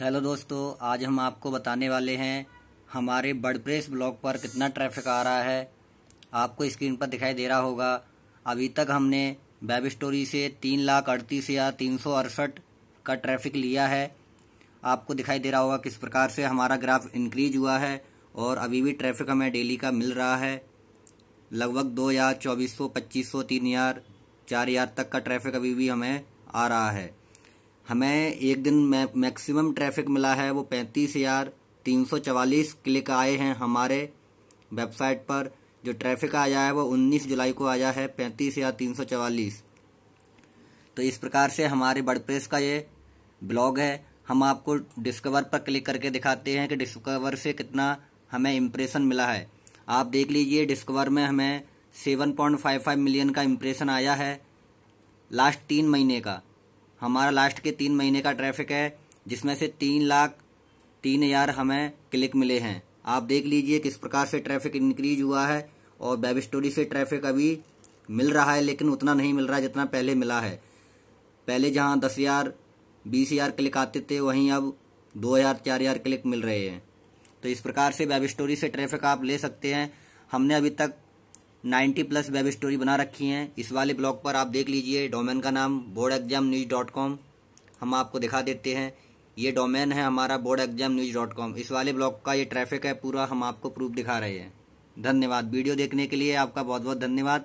hello दोस्तों आज हम आपको बताने वाले हैं हमारे बर्डप्रेस ब्लॉग पर कितना ट्रैफिक आ रहा है आपको स्क्रीन पर दिखाई दे रहा होगा अभी तक हमने वेब स्टोरी से तीन लाख अड़तीस या तीन सौ अड़सठ का ट्रैफिक लिया है आपको दिखाई दे रहा होगा किस प्रकार से हमारा ग्राफ इंक्रीज हुआ है और अभी भी ट्रैफिक हमें डेली का मिल रहा है लगभग दो हज़ार चौबीस सौ पच्चीस सौ तीन हज़ार चार हज़ार तक का ट्रैफिक अभी भी हमें आ रहा है हमें एक दिन मैक्सिमम ट्रैफिक मिला है वो पैंतीस हजार तीन सौ चवालीस क्लिक आए हैं हमारे वेबसाइट पर जो ट्रैफिक आया है वो 19 जुलाई को आया है पैंतीस हजार तीन सौ चवालीस तो इस प्रकार से हमारे वर्डप्रेस का ये ब्लॉग है हम आपको डिस्कवर पर क्लिक करके दिखाते हैं कि डिस्कवर से कितना हमें इम्प्रेशन मिला है आप देख लीजिए डिस्कवर में हमें 7.55 मिलियन का इम्प्रेशन आया है लास्ट तीन महीने का हमारा लास्ट के तीन महीने का ट्रैफिक है जिसमें से तीन लाख तीन हजार हमें क्लिक मिले हैं आप देख लीजिए किस प्रकार से ट्रैफिक इंक्रीज हुआ है और वेब स्टोरी से ट्रैफिक अभी मिल रहा है लेकिन उतना नहीं मिल रहा है जितना पहले मिला है पहले जहाँ दस हजार बीस हजार क्लिक आते थे वहीं अब दो हजार चार हजार क्लिक मिल रहे हैं तो इस प्रकार से वेब स्टोरी से ट्रैफिक आप ले सकते हैं हमने अभी तक नाइन्टी प्लस वेब स्टोरी बना रखी हैं इस वाले ब्लॉग पर आप देख लीजिए डोमेन का नाम board exam news dot com हम आपको दिखा देते हैं ये डोमेन है हमारा board exam news dot com इस वाले ब्लॉग का ये ट्रैफिक है पूरा हम आपको प्रूफ दिखा रहे हैं धन्यवाद वीडियो देखने के लिए आपका बहुत बहुत धन्यवाद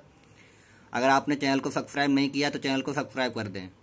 अगर आपने चैनल को सब्सक्राइब नहीं किया तो चैनल को सब्सक्राइब कर दें